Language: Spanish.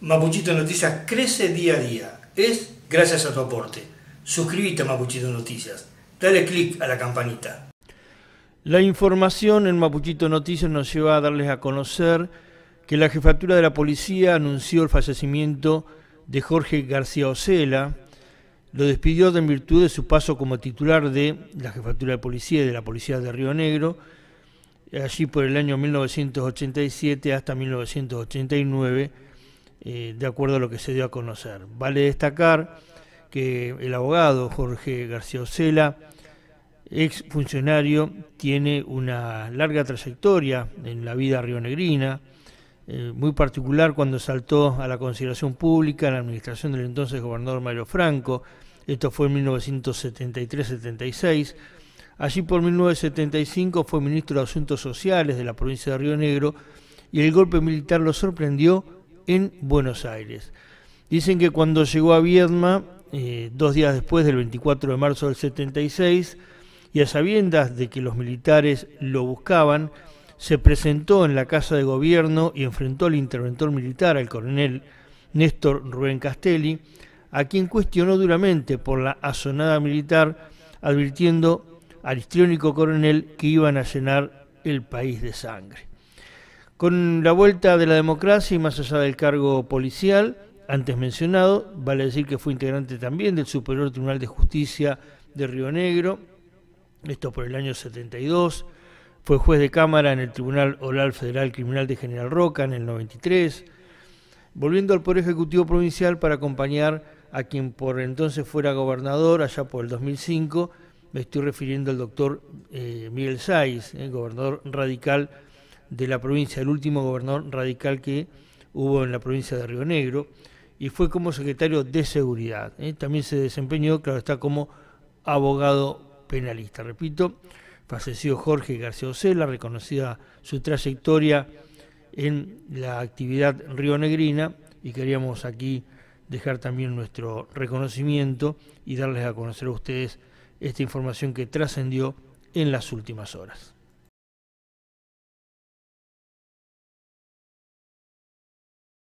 Mapuchito Noticias crece día a día. Es gracias a tu aporte. Suscríbete a Mapuchito Noticias. Dale click a la campanita. La información en Mapuchito Noticias nos lleva a darles a conocer que la jefatura de la policía anunció el fallecimiento de Jorge García Osela. Lo despidió en virtud de su paso como titular de la jefatura de policía y de la policía de Río Negro, eh, allí por el año 1987 hasta 1989 eh, de acuerdo a lo que se dio a conocer. Vale destacar que el abogado Jorge García Ocela, ex funcionario, tiene una larga trayectoria en la vida rionegrina, eh, muy particular cuando saltó a la consideración pública en la administración del entonces gobernador Mario Franco, esto fue en 1973-76. Allí por 1975 fue ministro de Asuntos Sociales de la provincia de Río Negro y el golpe militar lo sorprendió en Buenos Aires. Dicen que cuando llegó a Viedma, eh, dos días después del 24 de marzo del 76, y a sabiendas de que los militares lo buscaban, se presentó en la Casa de Gobierno y enfrentó al interventor militar, al coronel Néstor Rubén Castelli, a quien cuestionó duramente por la asonada militar, advirtiendo al histriónico coronel que iban a llenar el país de sangre. Con la vuelta de la democracia y más allá del cargo policial, antes mencionado, vale decir que fue integrante también del Superior Tribunal de Justicia de Río Negro, esto por el año 72, fue juez de cámara en el Tribunal Oral Federal Criminal de General Roca en el 93, volviendo al Poder Ejecutivo Provincial para acompañar a quien por entonces fuera gobernador allá por el 2005, me estoy refiriendo al doctor eh, Miguel Saiz, eh, gobernador radical de la provincia, el último gobernador radical que hubo en la provincia de Río Negro, y fue como secretario de Seguridad. ¿eh? También se desempeñó, claro está, como abogado penalista. Repito, falleció Jorge García Ocela, reconocida su trayectoria en la actividad rionegrina y queríamos aquí dejar también nuestro reconocimiento y darles a conocer a ustedes esta información que trascendió en las últimas horas.